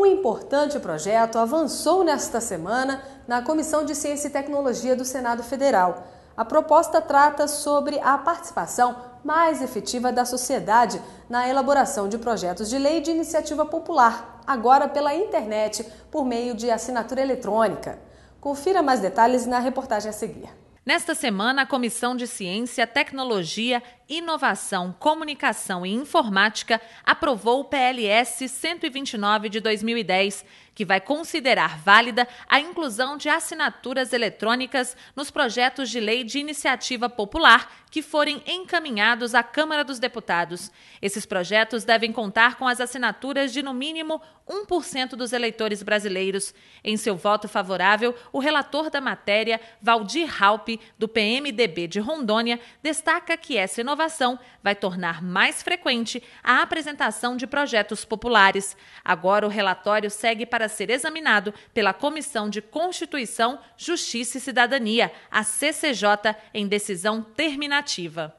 Um importante projeto avançou nesta semana na Comissão de Ciência e Tecnologia do Senado Federal. A proposta trata sobre a participação mais efetiva da sociedade na elaboração de projetos de lei de iniciativa popular, agora pela internet, por meio de assinatura eletrônica. Confira mais detalhes na reportagem a seguir. Nesta semana, a Comissão de Ciência, Tecnologia, Inovação, Comunicação e Informática aprovou o PLS 129 de 2010, que vai considerar válida a inclusão de assinaturas eletrônicas nos projetos de lei de iniciativa popular que forem encaminhados à Câmara dos Deputados. Esses projetos devem contar com as assinaturas de no mínimo 1% dos eleitores brasileiros. Em seu voto favorável, o relator da matéria, Valdir Halpe, do PMDB de Rondônia, destaca que essa inovação vai tornar mais frequente a apresentação de projetos populares. Agora o relatório segue para ser examinado pela Comissão de Constituição, Justiça e Cidadania, a CCJ, em decisão terminada alternativa.